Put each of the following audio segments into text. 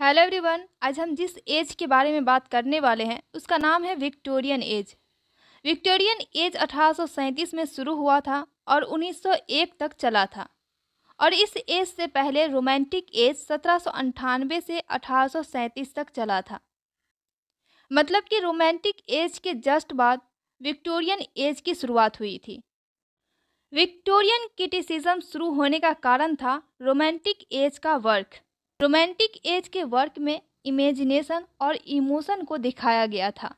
hello everyone आज हम जिस एज के बारे में बात करने वाले हैं उसका नाम है विक्टोरियन एज विक्टोरियन एज अठारह में शुरू हुआ था और 1901 तक चला था और इस एज से पहले रोमांटिक एज सत्रह से अठारह तक चला था मतलब कि रोमांटिक एज के जस्ट बाद विक्टोरियन एज की शुरुआत हुई थी विक्टोरियन क्रिटिसिज्म शुरू होने का कारण था रोमांटिक एज का वर्क रोमांटिक एज के वर्क में इमेजिनेशन और इमोशन को दिखाया गया था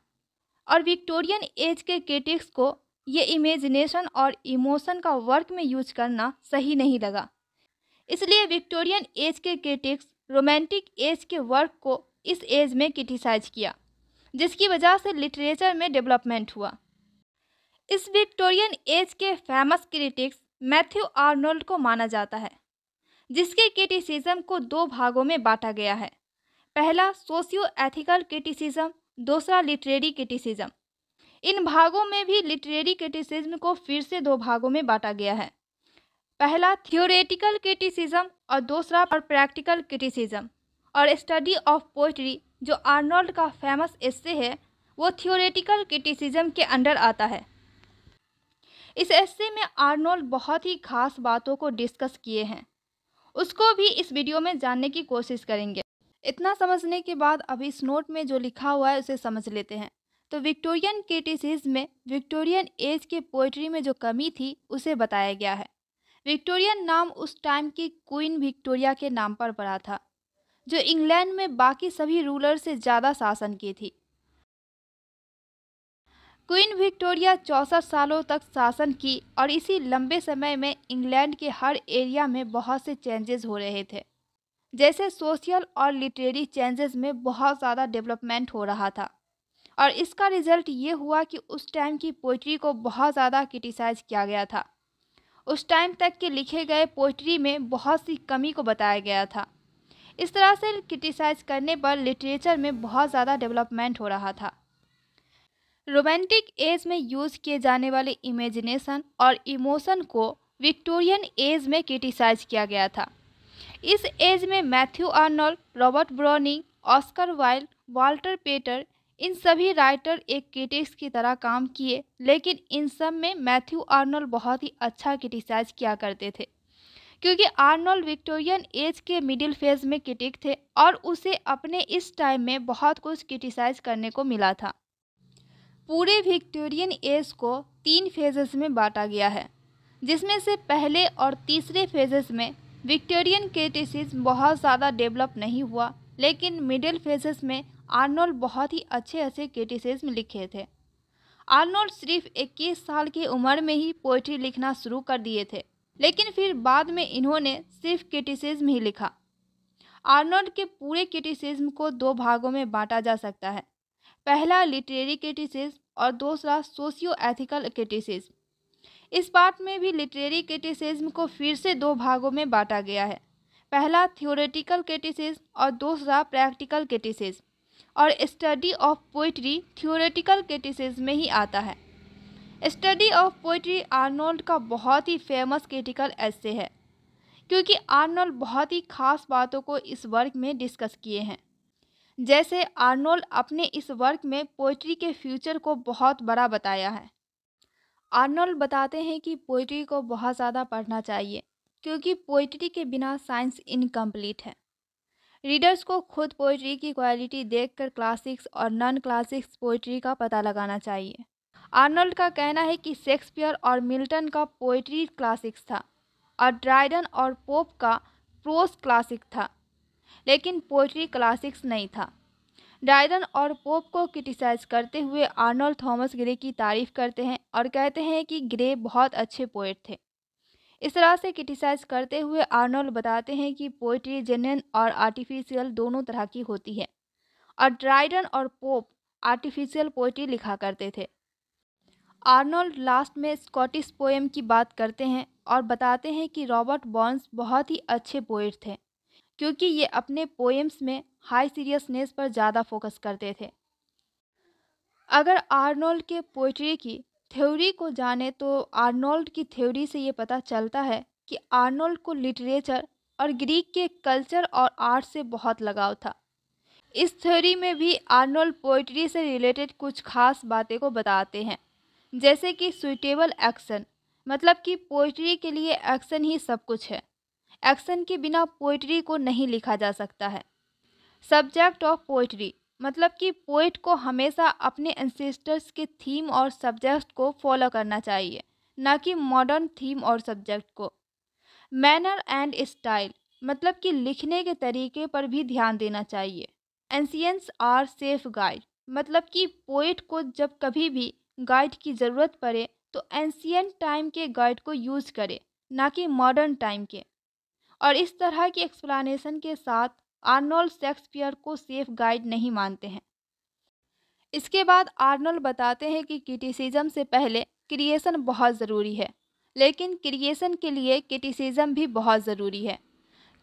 और विक्टोरियन एज के क्रिटिक्स को ये इमेजिनेशन और इमोशन का वर्क में यूज करना सही नहीं लगा इसलिए विक्टोरियन एज के क्रिटिक्स रोमांटिक एज के वर्क को इस एज में क्रिटिसाइज किया जिसकी वजह से लिटरेचर में डेवलपमेंट हुआ इस विक्टोरियन एज के फेमस क्रिटिक्स मैथ्यू आर्नोल्ड को माना जाता है जिसके क्रिटिसिज्म को दो भागों में बांटा गया है पहला सोशियो एथिकल क्रिटिसिज्म दूसरा लिटरेरी क्रिटिसिज्म इन भागों में भी लिटरेरी क्रिटिसिज्म को फिर से दो भागों में बांटा गया है पहला थियोरेटिकल क्रिटिसिज्म और दूसरा और प्रैक्टिकल क्रिटिसिज्म और स्टडी ऑफ पोइट्री जो आर्नोल्ड का फेमस एस्से है वो थियोरेटिकल क्रिटिसिज्म के अंडर आता है इस एस्से में आर्नोल्ड बहुत ही खास बातों को डिस्कस किए हैं उसको भी इस वीडियो में जानने की कोशिश करेंगे इतना समझने के बाद अब इस नोट में जो लिखा हुआ है उसे समझ लेते हैं तो विक्टोरियन क्रिटिसिज में विक्टोरियन एज के पोइट्री में जो कमी थी उसे बताया गया है विक्टोरियन नाम उस टाइम की क्वीन विक्टोरिया के नाम पर पड़ा था जो इंग्लैंड में बाकी सभी रूलर से ज़्यादा शासन की थी क्वीन विक्टोरिया चौंसठ सालों तक शासन की और इसी लंबे समय में इंग्लैंड के हर एरिया में बहुत से चेंजेस हो रहे थे जैसे सोशल और लिटरेरी चेंजेस में बहुत ज़्यादा डेवलपमेंट हो रहा था और इसका रिज़ल्ट ये हुआ कि उस टाइम की पोइट्री को बहुत ज़्यादा क्रिटिसाइज़ किया गया था उस टाइम तक के लिखे गए पोइट्री में बहुत सी कमी को बताया गया था इस तरह से क्रिटिसाइज़ करने पर लिटरेचर में बहुत ज़्यादा डेवलपमेंट हो रहा था रोमांटिक एज में यूज किए जाने वाले इमेजिनेशन और इमोशन को विक्टोरियन एज में क्रिटिसाइज किया गया था इस एज में Matthew Arnold Robert Browning Oscar Wilde Walter Pater इन सभी राइटर एक क्रिटिक्स की तरह काम किए लेकिन इन सब में मैथ्यू आर्नोल बहुत ही अच्छा क्रिटिसाइज किया करते थे क्योंकि आर्नोल्ड विक्टोरियन एज के मिडिल फेज में क्रिटिक थे और उसे अपने इस टाइम में बहुत कुछ क्रिटिसाइज करने को मिला था पूरे विक्टोरियन एज को तीन फेजेस में बांटा गया है जिसमें से पहले और तीसरे फेजेस में विक्टोरियन क्रिटिसिज बहुत ज़्यादा डेवलप नहीं हुआ लेकिन मिडिल फेजेस में आर्नोल्ड बहुत ही अच्छे अच्छे क्रिटिसिज लिखे थे आर्नोल्ड सिर्फ 21 साल की उम्र में ही पोइट्री लिखना शुरू कर दिए थे लेकिन फिर बाद में इन्होंने सिर्फ क्रिटिसिज्म ही लिखा आर्नोल्ड के पूरे क्रिटिसिज्म को दो भागों में बांटा जा सकता है पहला लिटरेरी क्रिटिसिज्म और दूसरा सोशियो एथिकल क्रिटिसिज्म इस पार्ट में भी लिटरेरी क्रिटिसिज्म को फिर से दो भागों में बांटा गया है पहला थियोरेटिकल क्रिटिसिज्म और दूसरा प्रैक्टिकल क्रिटिसिज्म और study of poetry theoretical criticism में ही आता है स्टडी ऑफ पोइट्री आर्नोल्ड का बहुत ही फेमस क्रिटिकल ऐसे है क्योंकि आर्नोल्ड बहुत ही खास बातों को इस वर्ग में डिस्कस किए हैं जैसे आर्नोल्ड अपने इस वर्क में पोइट्री के फ्यूचर को बहुत बड़ा बताया है आर्नोल्ड बताते हैं कि पोइट्री को बहुत ज़्यादा पढ़ना चाहिए क्योंकि पोइट्री के बिना साइंस इनकम्प्लीट है रीडर्स को खुद पोइट्री की क्वालिटी देखकर क्लासिक्स और नॉन क्लासिक्स पोइट्री का पता लगाना चाहिए आर्नोल्ड का कहना है कि शेक्सपियर और मिल्टन का पोइट्री क्लासिक्स था और ड्राइडन और पोप का प्रोस क्लासिक था लेकिन पोइट्री क्लासिक्स नहीं था ड्राइडन और पोप को क्रिटिसाइज करते हुए आर्नोल्ड थॉमस ग्रे की तारीफ करते हैं और कहते हैं कि ग्रे बहुत अच्छे पोइट थे इस तरह से क्रिटिसाइज करते हुए आर्नोल्ड बताते हैं कि पोइट्री जेन्यन और आर्टिफिशियल दोनों तरह की होती है और ड्राइडन और पोप आर्टिफिशियल पोइट्री लिखा करते थे आर्नोल्ड लास्ट में स्कॉटिश पोएम की बात करते हैं और बताते हैं कि रॉबर्ट बॉन्स बहुत ही अच्छे पोइट थे क्योंकि ये अपने पोएम्स में हाई सीरियसनेस पर ज़्यादा फोकस करते थे अगर आर्नोल्ड के पोइट्री की थ्योरी को जाने तो आर्नोल्ड की थ्योरी से ये पता चलता है कि आर्नोल्ड को लिटरेचर और ग्रीक के कल्चर और आर्ट से बहुत लगाव था इस थ्योरी में भी आर्नोल्ड पोइट्री से रिलेटेड कुछ खास बातें को बताते हैं जैसे कि सुइटेबल एक्शन मतलब कि पोइट्री के लिए एक्शन ही सब कुछ है एक्शन के बिना पोइट्री को नहीं लिखा जा सकता है सब्जेक्ट ऑफ पोइट्री मतलब कि पोइट को हमेशा अपने एंसेस्टर्स के थीम और सब्जेक्ट को फॉलो करना चाहिए ना कि मॉडर्न थीम और सब्जेक्ट को मैनर एंड स्टाइल मतलब कि लिखने के तरीके पर भी ध्यान देना चाहिए एंसियंस आर सेफ गाइड मतलब कि पोइट को जब कभी भी गाइड की ज़रूरत पड़े तो एंशियन टाइम के गाइड को यूज़ करें ना कि मॉडर्न टाइम के और इस तरह की एक्सप्लानशन के साथ आर्नोल्ड शेक्सपियर को सेफ गाइड नहीं मानते हैं इसके बाद आर्नोल्ड बताते हैं कि क्रिटिसिज्म से पहले क्रिएशन बहुत ज़रूरी है लेकिन क्रिएशन के लिए क्रिटिसिज्म भी बहुत ज़रूरी है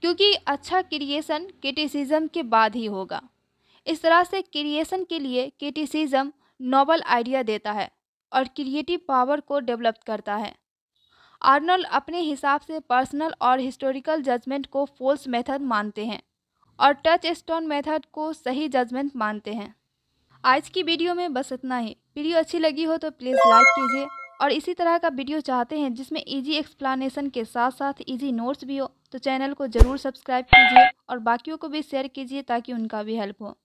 क्योंकि अच्छा क्रिएशन क्रिटिसिज्म के बाद ही होगा इस तरह से क्रिएशन के लिए क्रिटिसिज्म नोबल आइडिया देता है और क्रिएटिव पावर को डेवलप करता है आर्नल अपने हिसाब से पर्सनल और हिस्टोरिकल जजमेंट को फोल्स मेथड मानते हैं और टच स्टोन मेथड को सही जजमेंट मानते हैं आज की वीडियो में बस इतना ही वीडियो अच्छी लगी हो तो प्लीज़ लाइक कीजिए और इसी तरह का वीडियो चाहते हैं जिसमें इजी एक्सप्लानेशन के साथ साथ इजी नोट्स भी हो तो चैनल को ज़रूर सब्सक्राइब कीजिए और बाकियों को भी शेयर कीजिए ताकि उनका भी हेल्प हो